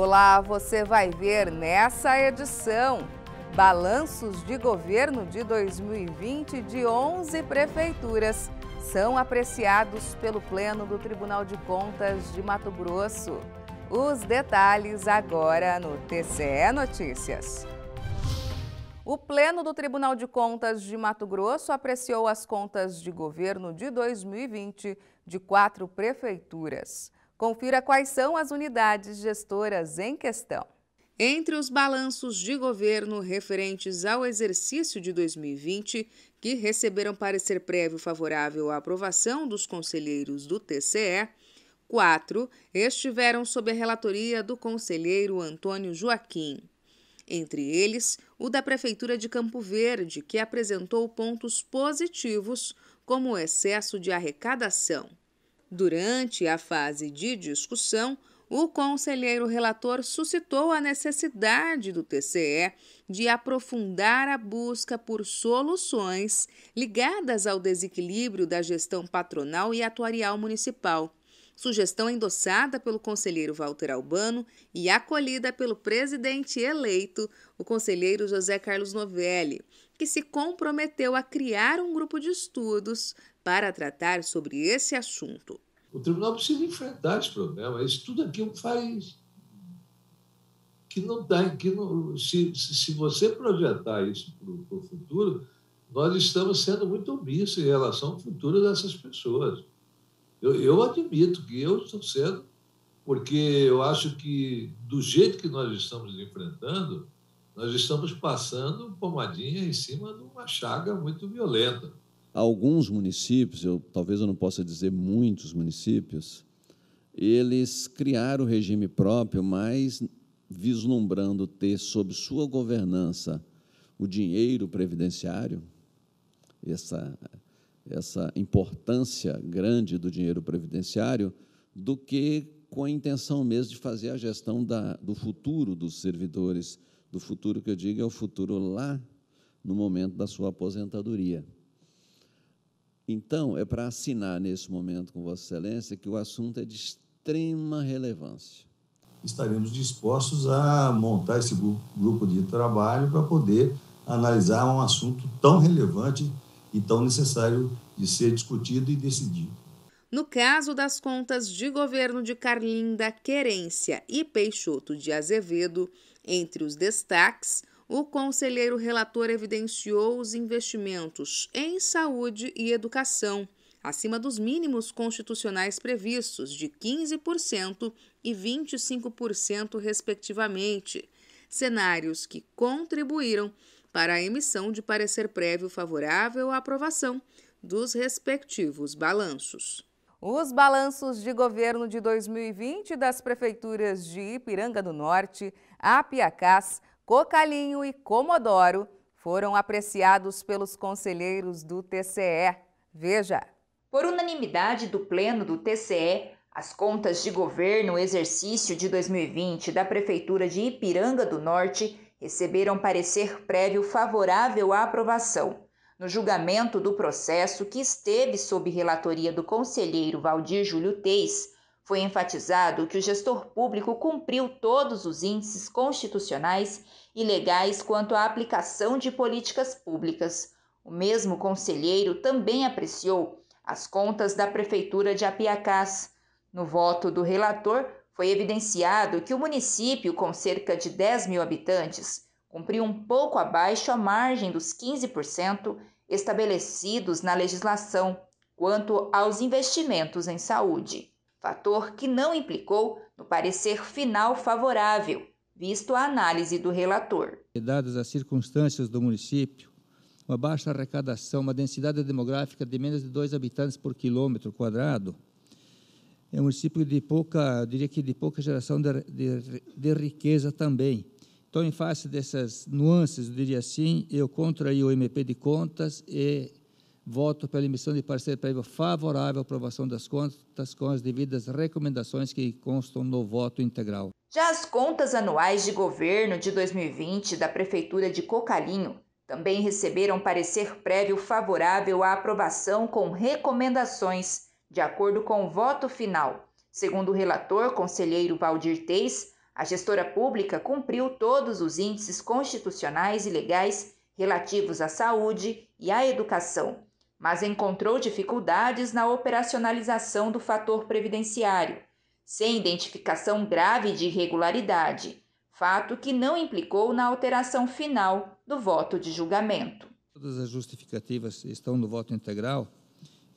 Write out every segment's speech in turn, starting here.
Olá, você vai ver nessa edição balanços de governo de 2020 de 11 prefeituras são apreciados pelo Pleno do Tribunal de Contas de Mato Grosso. Os detalhes agora no TCE Notícias. O Pleno do Tribunal de Contas de Mato Grosso apreciou as contas de governo de 2020 de quatro prefeituras. Confira quais são as unidades gestoras em questão. Entre os balanços de governo referentes ao exercício de 2020, que receberam parecer prévio favorável à aprovação dos conselheiros do TCE, quatro estiveram sob a relatoria do conselheiro Antônio Joaquim. Entre eles, o da Prefeitura de Campo Verde, que apresentou pontos positivos, como o excesso de arrecadação. Durante a fase de discussão, o conselheiro relator suscitou a necessidade do TCE de aprofundar a busca por soluções ligadas ao desequilíbrio da gestão patronal e atuarial municipal sugestão endossada pelo conselheiro Walter Albano e acolhida pelo presidente eleito, o conselheiro José Carlos Novelli, que se comprometeu a criar um grupo de estudos para tratar sobre esse assunto. O tribunal precisa enfrentar esse problema. Isso tudo aqui faz é que não dá, que não, se, se você projetar isso para o futuro, nós estamos sendo muito omissos em relação ao futuro dessas pessoas. Eu, eu admito que eu estou sendo, porque eu acho que, do jeito que nós estamos enfrentando, nós estamos passando pomadinha em cima de uma chaga muito violenta. Alguns municípios, eu, talvez eu não possa dizer muitos municípios, eles criaram o regime próprio, mas vislumbrando ter sob sua governança o dinheiro previdenciário, essa, essa importância grande do dinheiro previdenciário do que com a intenção mesmo de fazer a gestão da, do futuro dos servidores, do futuro que eu digo é o futuro lá no momento da sua aposentadoria. Então, é para assinar nesse momento com Vossa Excelência que o assunto é de extrema relevância. Estaremos dispostos a montar esse grupo de trabalho para poder analisar um assunto tão relevante e tão necessário de ser discutido e decidido. No caso das contas de governo de Carlinda Querência e Peixoto de Azevedo, entre os destaques, o conselheiro relator evidenciou os investimentos em saúde e educação, acima dos mínimos constitucionais previstos de 15% e 25%, respectivamente, cenários que contribuíram para a emissão de parecer prévio favorável à aprovação dos respectivos balanços. Os balanços de governo de 2020 das prefeituras de Ipiranga do Norte, Apiacás, Cocalinho e Comodoro foram apreciados pelos conselheiros do TCE. Veja. Por unanimidade do Pleno do TCE, as contas de governo exercício de 2020 da Prefeitura de Ipiranga do Norte receberam parecer prévio favorável à aprovação no julgamento do processo que esteve sob relatoria do conselheiro Valdir Júlio Teis, foi enfatizado que o gestor público cumpriu todos os índices constitucionais e legais quanto à aplicação de políticas públicas. O mesmo conselheiro também apreciou as contas da Prefeitura de Apiacás. No voto do relator, foi evidenciado que o município, com cerca de 10 mil habitantes, cumpriu um pouco abaixo a margem dos 15% estabelecidos na legislação quanto aos investimentos em saúde, fator que não implicou no parecer final favorável, visto a análise do relator. Dadas as circunstâncias do município, uma baixa arrecadação, uma densidade demográfica de menos de 2 habitantes por quilômetro quadrado, é um município de pouca, diria que de pouca geração de, de, de riqueza também. Então, em face dessas nuances, eu diria assim, eu contraí o MP de contas e voto pela emissão de parecer prévio favorável à aprovação das contas com as devidas recomendações que constam no voto integral. Já as contas anuais de governo de 2020 da Prefeitura de Cocalinho também receberam parecer prévio favorável à aprovação com recomendações de acordo com o voto final. Segundo o relator, conselheiro Valdir Teis, a gestora pública cumpriu todos os índices constitucionais e legais relativos à saúde e à educação, mas encontrou dificuldades na operacionalização do fator previdenciário, sem identificação grave de irregularidade, fato que não implicou na alteração final do voto de julgamento. Todas as justificativas estão no voto integral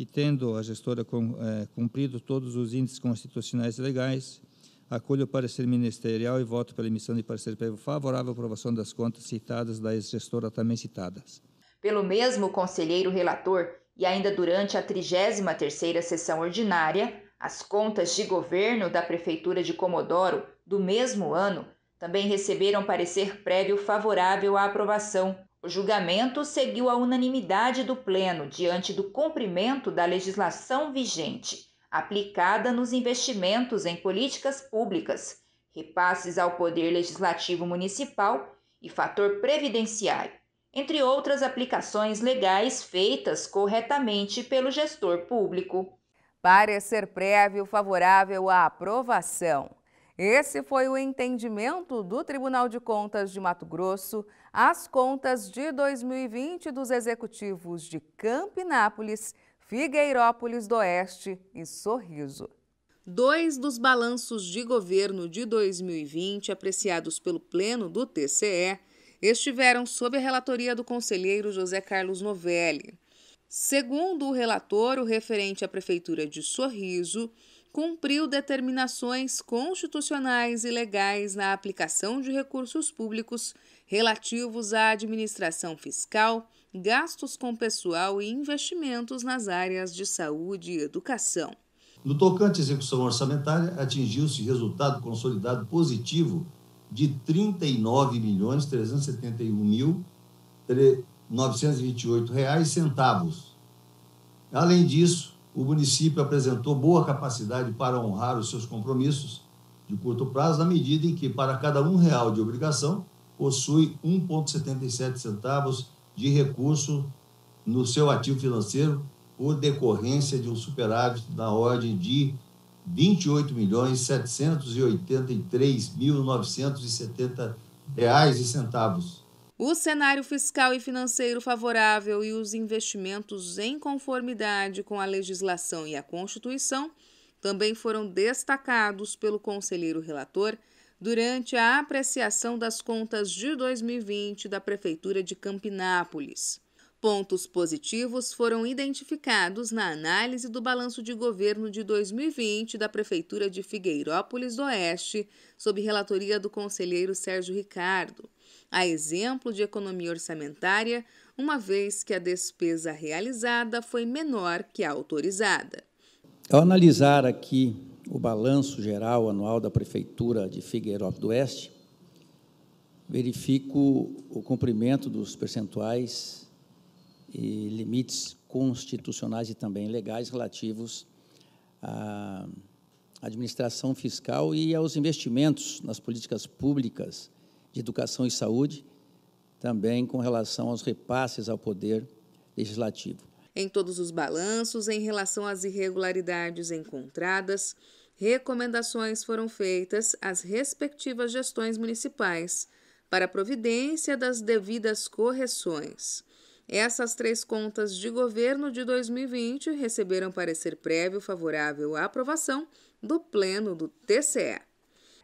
e tendo a gestora é, cumprido todos os índices constitucionais e legais, acolho o parecer ministerial e voto pela emissão de parecer favorável à aprovação das contas citadas da ex-gestora também citadas. Pelo mesmo conselheiro relator, e ainda durante a 33ª sessão ordinária, as contas de governo da Prefeitura de Comodoro do mesmo ano também receberam parecer prévio favorável à aprovação o julgamento seguiu a unanimidade do Pleno diante do cumprimento da legislação vigente, aplicada nos investimentos em políticas públicas, repasses ao Poder Legislativo Municipal e fator previdenciário, entre outras aplicações legais feitas corretamente pelo gestor público. Parecer prévio favorável à aprovação. Esse foi o entendimento do Tribunal de Contas de Mato Grosso às contas de 2020 dos executivos de Campinápolis, Figueirópolis do Oeste e Sorriso. Dois dos balanços de governo de 2020 apreciados pelo Pleno do TCE estiveram sob a relatoria do conselheiro José Carlos Novelli. Segundo o relator, o referente à Prefeitura de Sorriso cumpriu determinações constitucionais e legais na aplicação de recursos públicos relativos à administração fiscal, gastos com pessoal e investimentos nas áreas de saúde e educação. No tocante à execução orçamentária, atingiu-se resultado consolidado positivo de R$ 39.371.928,00. Além disso, o município apresentou boa capacidade para honrar os seus compromissos de curto prazo, na medida em que, para cada um real de obrigação, possui 1,77 centavos de recurso no seu ativo financeiro por decorrência de um superávit na ordem de R$ milhões reais e centavos o cenário fiscal e financeiro favorável e os investimentos em conformidade com a legislação e a Constituição também foram destacados pelo conselheiro relator durante a apreciação das contas de 2020 da Prefeitura de Campinápolis. Pontos positivos foram identificados na análise do balanço de governo de 2020 da Prefeitura de Figueirópolis do Oeste, sob relatoria do conselheiro Sérgio Ricardo a exemplo de economia orçamentária, uma vez que a despesa realizada foi menor que a autorizada. Ao analisar aqui o balanço geral anual da Prefeitura de Figueiredo do Oeste, verifico o cumprimento dos percentuais e limites constitucionais e também legais relativos à administração fiscal e aos investimentos nas políticas públicas de Educação e Saúde, também com relação aos repasses ao Poder Legislativo. Em todos os balanços, em relação às irregularidades encontradas, recomendações foram feitas às respectivas gestões municipais para providência das devidas correções. Essas três contas de governo de 2020 receberam parecer prévio favorável à aprovação do Pleno do TCE.